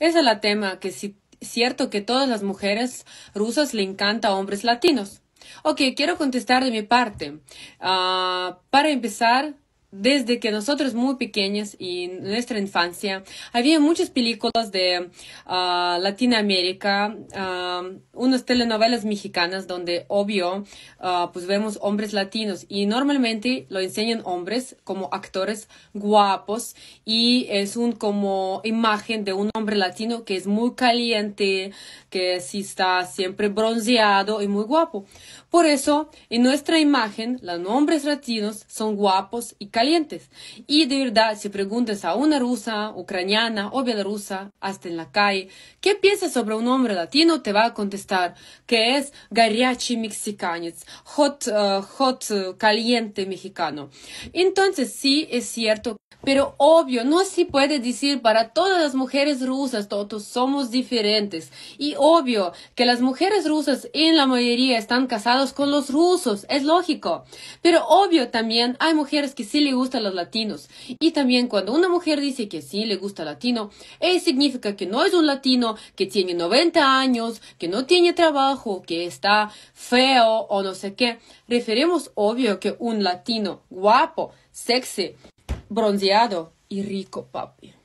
es la tema, que si cierto que todas las mujeres rusas le encanta a hombres latinos. Ok, quiero contestar de mi parte. Ah, para empezar, desde que nosotros muy pequeños y nuestra infancia había muchas películas de ah, Latinoamérica, ah, unas telenovelas mexicanas donde obvio ah, pues vemos hombres latinos y normalmente lo enseñan hombres como actores guapos y es un como imagen de un hombre latino que es muy caliente, que sí está siempre bronceado y muy guapo. Por eso en nuestra imagen los hombres latinos son guapos y calientes y de verdad, si preguntas a una rusa, ucraniana o bielorrusa, hasta en la calle, ¿qué piensas sobre un hombre latino? Te va a contestar que es Gariachi mexicano, hot, eh, hot, eh, caliente mexicano. Entonces, sí es cierto pero obvio, no se puede decir para todas las mujeres rusas, todos somos diferentes. Y obvio que las mujeres rusas en la mayoría están casadas con los rusos, es lógico. Pero obvio también hay mujeres que sí le gustan los latinos. Y también cuando una mujer dice que sí le gusta latino, eso eh, significa que no es un latino, que tiene 90 años, que no tiene trabajo, que está feo o no sé qué. Referimos obvio que un latino guapo, sexy, bronziato il ricco papi.